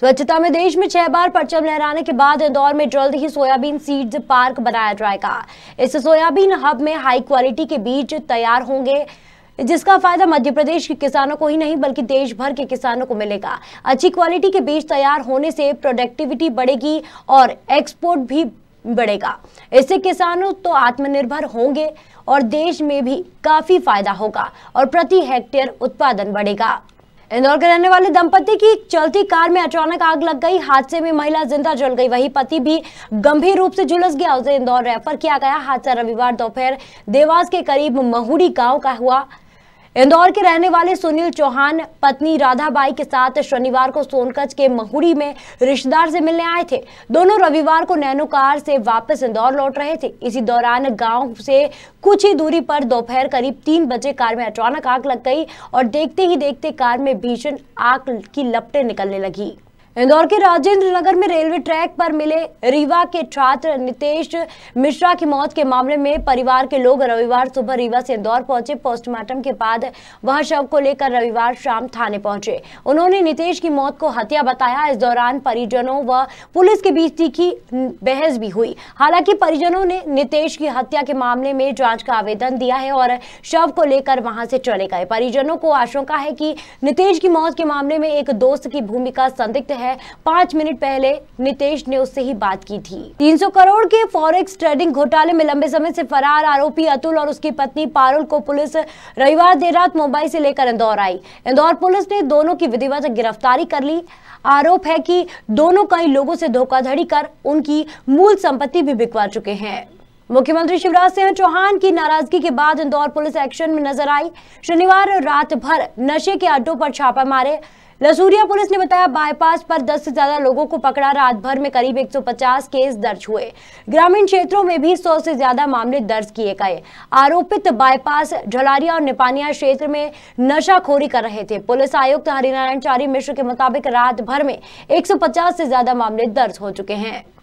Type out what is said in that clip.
स्वच्छता में देश में छह बार परचम लहराने के बाद इंदौर में जल्द ही सोयाबीन सीड्स पार्क बनाया जाएगा इस सोयाबीन हब में हाई क्वालिटी के बीज तैयार होंगे जिसका फायदा मध्य प्रदेश के किसानों को ही नहीं बल्कि देश भर के किसानों को मिलेगा अच्छी क्वालिटी के बीज तैयार होने से प्रोडक्टिविटी बढ़ेगी और एक्सपोर्ट भी बढ़ेगा इससे किसानों तो आत्मनिर्भर होंगे और देश में भी काफी फायदा होगा और प्रति हेक्टेयर उत्पादन बढ़ेगा इंदौर के रहने वाले दंपति की चलती कार में अचानक आग लग गई हादसे में महिला जिंदा जल गई वहीं पति भी गंभीर रूप से झुलस गया उसे इंदौर रेफर किया गया हादसा रविवार दोपहर देवास के करीब महुड़ी गांव का हुआ इंदौर के रहने वाले सुनील चौहान पत्नी राधाबाई के साथ शनिवार को सोनकच के महुड़ी में रिश्तेदार से मिलने आए थे दोनों रविवार को नैनो कार से वापस इंदौर लौट रहे थे इसी दौरान गांव से कुछ ही दूरी पर दोपहर करीब तीन बजे कार में अचानक आग लग गई और देखते ही देखते कार में भीषण आग की लपटें निकलने लगी इंदौर के राजेंद्र नगर में रेलवे ट्रैक पर मिले रीवा के छात्र नितेश मिश्रा की मौत के मामले में परिवार के लोग रविवार सुबह रीवा से इंदौर पहुंचे पोस्टमार्टम के बाद वह शव को लेकर रविवार शाम थाने पहुंचे उन्होंने नितेश की मौत को हत्या बताया इस दौरान परिजनों व पुलिस के बीच तीखी बहस भी हुई हालांकि परिजनों ने नितेश की हत्या के मामले में जांच का आवेदन दिया है और शव को लेकर वहां से चले गए परिजनों को आशंका है की नितेश की मौत के मामले में एक दोस्त की भूमिका संदिग्ध है है पांच मिनट पहले नितेश ने उससे ही बात की थी 300 करोड़ के फॉरेक्स ट्रेडिंग घोटाले में लंबे समय से फरार आरोपी अतुल और उसकी पत्नी पारुल को पुलिस रविवार देर रात मुंबई से लेकर इंदौर आई इंदौर पुलिस ने दोनों की विधिवत गिरफ्तारी कर ली आरोप है कि दोनों कई लोगों से धोखाधड़ी कर उनकी मूल संपत्ति भी बिकवा चुके हैं मुख्यमंत्री शिवराज सिंह चौहान की नाराजगी के बाद इंदौर पुलिस एक्शन में नजर आई शनिवार रात भर नशे के अड्डों पर छापा मारे लसूरिया पुलिस ने बताया बाईपास पर 10 से ज्यादा लोगों को पकड़ा रात भर में करीब 150 केस दर्ज हुए ग्रामीण क्षेत्रों में भी 100 से ज्यादा मामले दर्ज किए गए आरोपित बाईपास झलारिया और निपानिया क्षेत्र में नशाखोरी कर रहे थे पुलिस आयुक्त हरिनारायण चारी मिश्र के मुताबिक रात भर में एक से ज्यादा मामले दर्ज हो चुके हैं